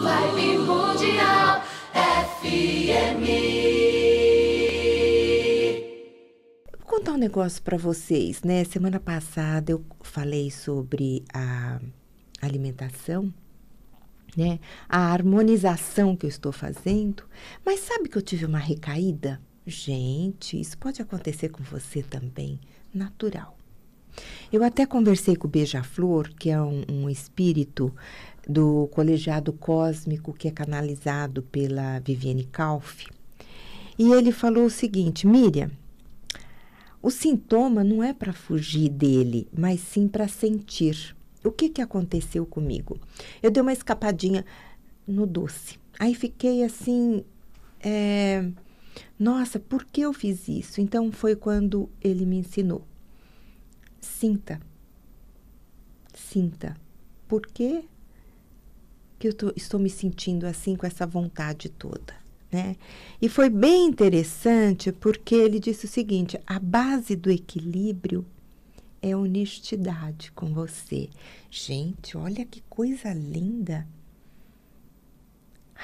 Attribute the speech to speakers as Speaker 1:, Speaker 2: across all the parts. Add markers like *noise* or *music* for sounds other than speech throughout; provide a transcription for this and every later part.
Speaker 1: Live Mundial FM. Vou contar um negócio para vocês, né? Semana passada eu falei sobre a alimentação, né? A harmonização que eu estou fazendo, mas sabe que eu tive uma recaída? Gente, isso pode acontecer com você também, natural. Eu até conversei com o Beija-Flor, que é um, um espírito do colegiado cósmico que é canalizado pela Viviane Kauf. E ele falou o seguinte: Miriam, o sintoma não é para fugir dele, mas sim para sentir. O que, que aconteceu comigo? Eu dei uma escapadinha no doce. Aí fiquei assim. É, nossa, por que eu fiz isso? Então foi quando ele me ensinou. Sinta. Sinta. Por que que eu tô, estou me sentindo assim com essa vontade toda, né? E foi bem interessante porque ele disse o seguinte: a base do equilíbrio é honestidade com você. Gente, olha que coisa linda!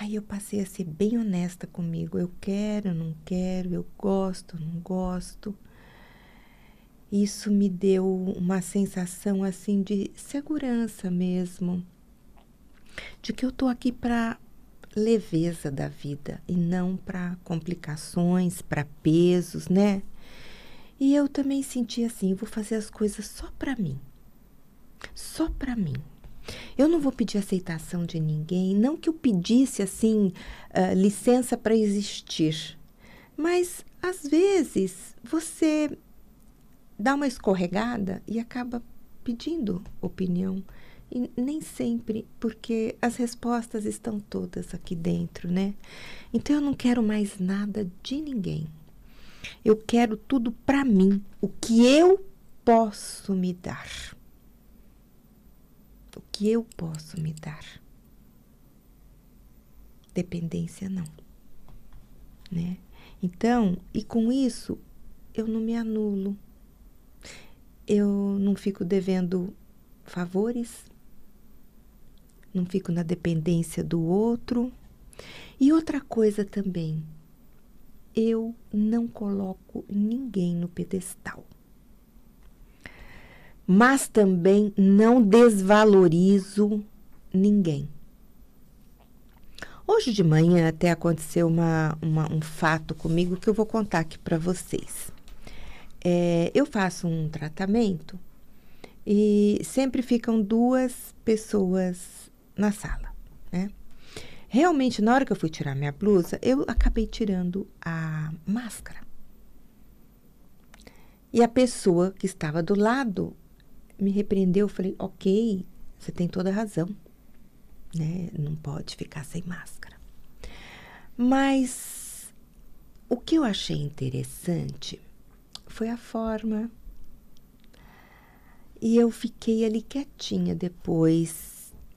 Speaker 1: Aí eu passei a ser bem honesta comigo. Eu quero, não quero, eu gosto, não gosto. Isso me deu uma sensação assim de segurança mesmo de que eu estou aqui para leveza da vida e não para complicações, para pesos, né? E eu também senti assim, vou fazer as coisas só para mim. Só para mim. Eu não vou pedir aceitação de ninguém, não que eu pedisse assim uh, licença para existir, mas às vezes você dá uma escorregada e acaba pedindo opinião e nem sempre, porque as respostas estão todas aqui dentro, né? Então eu não quero mais nada de ninguém. Eu quero tudo para mim, o que eu posso me dar. O que eu posso me dar. Dependência não. Né? Então, e com isso, eu não me anulo. Eu não fico devendo favores, não fico na dependência do outro. E outra coisa também, eu não coloco ninguém no pedestal. Mas também não desvalorizo ninguém. Hoje de manhã até aconteceu uma, uma, um fato comigo que eu vou contar aqui para vocês. É, eu faço um tratamento e sempre ficam duas pessoas na sala, né? Realmente, na hora que eu fui tirar minha blusa, eu acabei tirando a máscara. E a pessoa que estava do lado me repreendeu. Eu falei: Ok, você tem toda a razão, né? Não pode ficar sem máscara. Mas o que eu achei interessante foi a forma. E eu fiquei ali quietinha depois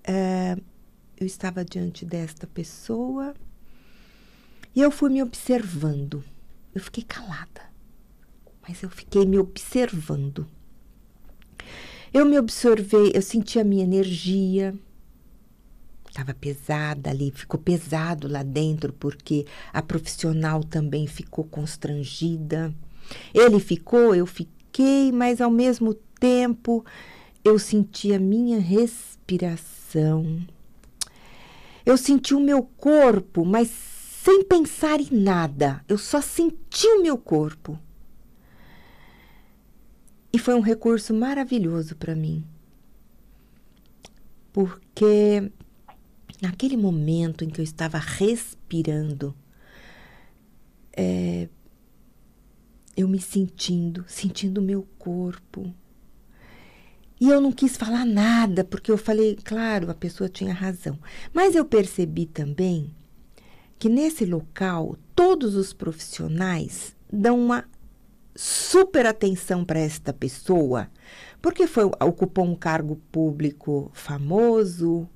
Speaker 1: uh, eu estava diante desta pessoa e eu fui me observando. Eu fiquei calada, mas eu fiquei me observando. Eu me observei, eu senti a minha energia. Estava pesada ali, ficou pesado lá dentro, porque a profissional também ficou constrangida. Ele ficou, eu fiquei, mas ao mesmo tempo eu senti a minha respiração. Eu senti o meu corpo, mas sem pensar em nada. Eu só senti o meu corpo. E foi um recurso maravilhoso para mim. Porque naquele momento em que eu estava respirando, é, eu me sentindo, sentindo o meu corpo, e eu não quis falar nada, porque eu falei, claro, a pessoa tinha razão. Mas eu percebi também que nesse local todos os profissionais dão uma super atenção para esta pessoa, porque foi ocupou um cargo público famoso.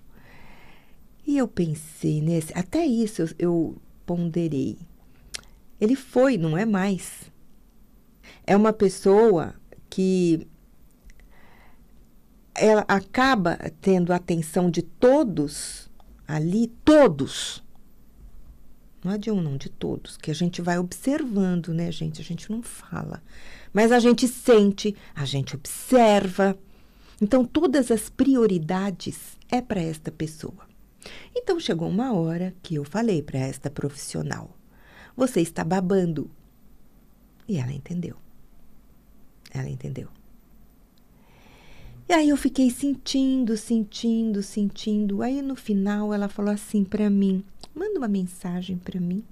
Speaker 1: E eu pensei nesse, até isso eu, eu ponderei. Ele foi, não é mais. É uma pessoa que ela acaba tendo a atenção de todos ali, todos. Não é de um, não, de todos, que a gente vai observando, né, gente? A gente não fala, mas a gente sente, a gente observa. Então, todas as prioridades é para esta pessoa. Então, chegou uma hora que eu falei para esta profissional: Você está babando. E ela entendeu. Ela entendeu. E aí eu fiquei sentindo, sentindo, sentindo. Aí no final ela falou assim para mim: "Manda uma mensagem para mim".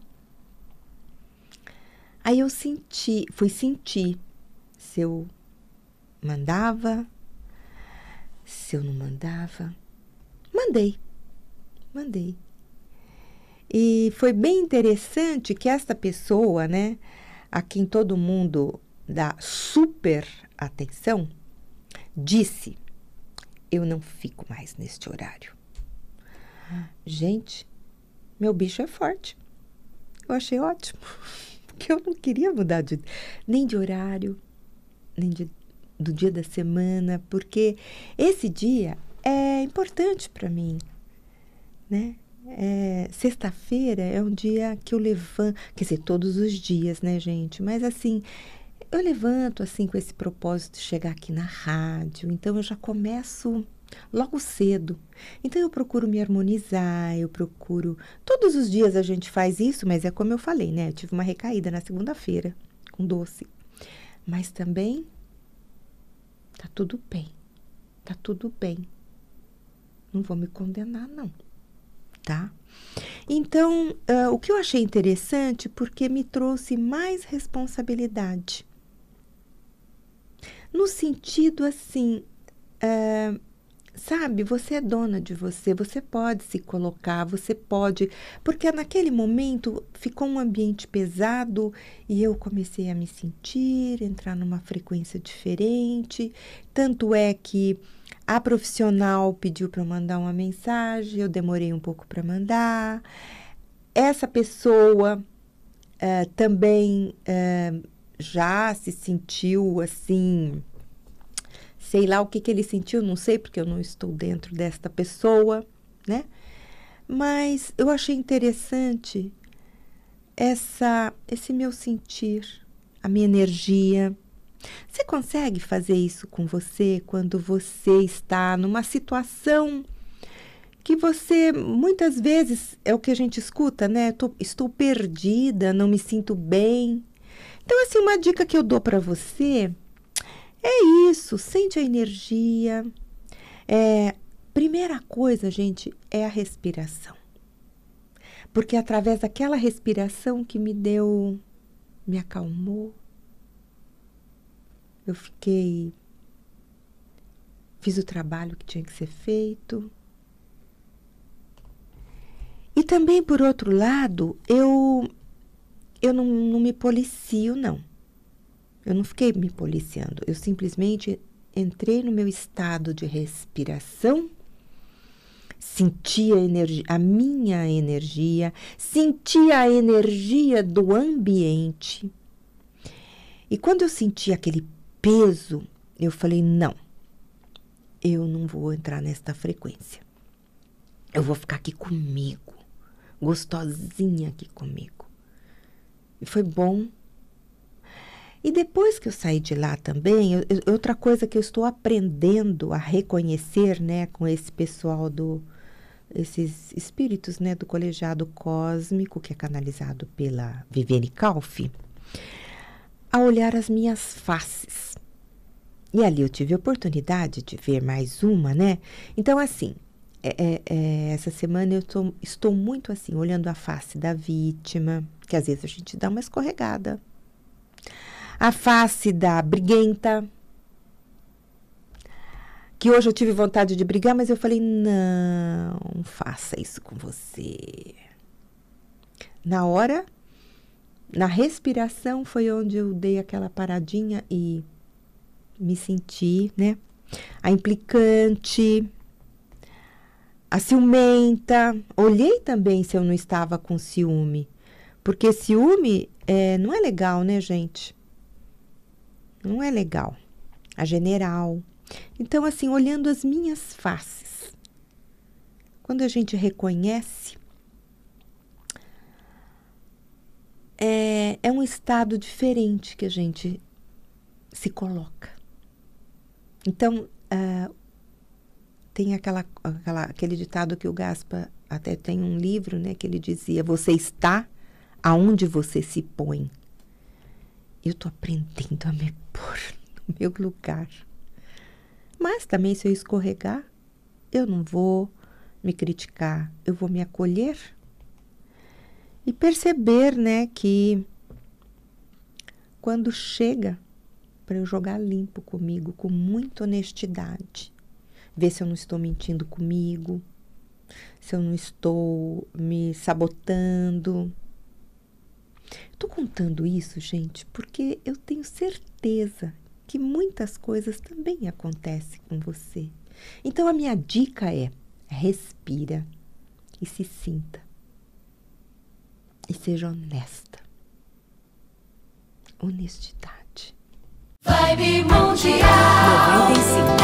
Speaker 1: Aí eu senti, fui sentir se eu mandava, se eu não mandava. Mandei. Mandei. E foi bem interessante que esta pessoa, né, a quem todo mundo dá super atenção, disse: Eu não fico mais neste horário. Gente, meu bicho é forte. Eu achei ótimo, *laughs* porque eu não queria mudar de, nem de horário, nem de, do dia da semana, porque esse dia é importante para mim, né? É, sexta-feira é um dia que eu levanto, quer dizer, todos os dias, né, gente? Mas assim, eu levanto assim com esse propósito de chegar aqui na rádio, então eu já começo logo cedo. Então eu procuro me harmonizar, eu procuro. Todos os dias a gente faz isso, mas é como eu falei, né? Eu tive uma recaída na segunda-feira com doce. Mas também tá tudo bem. Tá tudo bem. Não vou me condenar, não. Tá? Então, uh, o que eu achei interessante porque me trouxe mais responsabilidade. No sentido assim, é, sabe, você é dona de você, você pode se colocar, você pode. Porque naquele momento ficou um ambiente pesado e eu comecei a me sentir, entrar numa frequência diferente. Tanto é que a profissional pediu para eu mandar uma mensagem, eu demorei um pouco para mandar. Essa pessoa uh, também. Uh, já se sentiu assim. Sei lá o que, que ele sentiu, não sei, porque eu não estou dentro desta pessoa, né? Mas eu achei interessante essa esse meu sentir, a minha energia. Você consegue fazer isso com você quando você está numa situação que você muitas vezes é o que a gente escuta, né? Tô, estou perdida, não me sinto bem. Então, assim, uma dica que eu dou para você é isso: sente a energia. É, primeira coisa, gente, é a respiração. Porque é através daquela respiração que me deu, me acalmou, eu fiquei. Fiz o trabalho que tinha que ser feito. E também, por outro lado, eu eu não, não me policio, não. Eu não fiquei me policiando. Eu simplesmente entrei no meu estado de respiração, senti a, a minha energia, senti a energia do ambiente. E quando eu senti aquele peso, eu falei: não, eu não vou entrar nesta frequência. Eu vou ficar aqui comigo, gostosinha aqui comigo. E foi bom. E depois que eu saí de lá também, eu, eu, é outra coisa que eu estou aprendendo a reconhecer, né, com esse pessoal do esses espíritos, né, do colegiado cósmico que é canalizado pela Viviane Calfi, a olhar as minhas faces. E ali eu tive a oportunidade de ver mais uma, né? Então assim, é, é, é, essa semana eu tô, estou muito assim, olhando a face da vítima, que às vezes a gente dá uma escorregada. A face da briguenta. Que hoje eu tive vontade de brigar, mas eu falei: não faça isso com você. Na hora, na respiração, foi onde eu dei aquela paradinha e me senti, né? A implicante a ciumenta. Olhei também se eu não estava com ciúme. Porque ciúme é, não é legal, né, gente? Não é legal. A general. Então, assim, olhando as minhas faces. Quando a gente reconhece, é, é um estado diferente que a gente se coloca. Então, ah, tem aquela, aquela, aquele ditado que o Gaspa até tem um livro, né, que ele dizia: Você está aonde você se põe. Eu estou aprendendo a me pôr no meu lugar. Mas também, se eu escorregar, eu não vou me criticar, eu vou me acolher e perceber, né, que quando chega para eu jogar limpo comigo, com muita honestidade, ver se eu não estou mentindo comigo, se eu não estou me sabotando. Estou contando isso, gente, porque eu tenho certeza que muitas coisas também acontecem com você. Então a minha dica é: respira e se sinta. E seja honesta. Honestidade. Vibe Mundial 95.